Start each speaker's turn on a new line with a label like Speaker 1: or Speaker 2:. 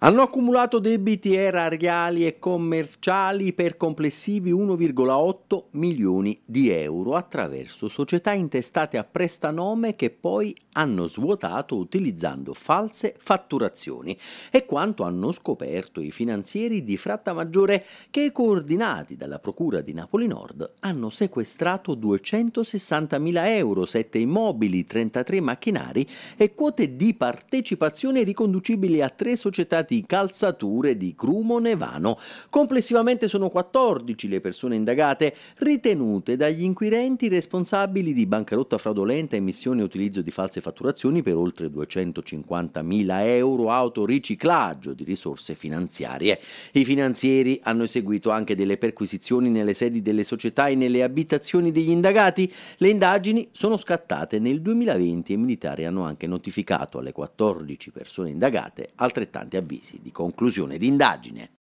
Speaker 1: Hanno accumulato debiti erariali e commerciali per complessivi 1,8 milioni di euro attraverso società intestate a prestanome che poi hanno svuotato utilizzando false fatturazioni e quanto hanno scoperto i finanzieri di Fratta Maggiore che coordinati dalla Procura di Napoli Nord hanno sequestrato 260 mila euro, 7 immobili, 33 macchinari e quote di partecipazione riconducibili a tre società reati calzature di Crumo Nevano. Complessivamente sono 14 le persone indagate, ritenute dagli inquirenti responsabili di bancarotta fraudolenta, emissione e utilizzo di false fatturazioni per oltre 250.000 euro, autoriciclaggio di risorse finanziarie. I finanzieri hanno eseguito anche delle perquisizioni nelle sedi delle società e nelle abitazioni degli indagati. Le indagini sono scattate nel 2020 e i militari hanno anche notificato alle 14 persone indagate altrettanti avvisi avvisi di conclusione di indagine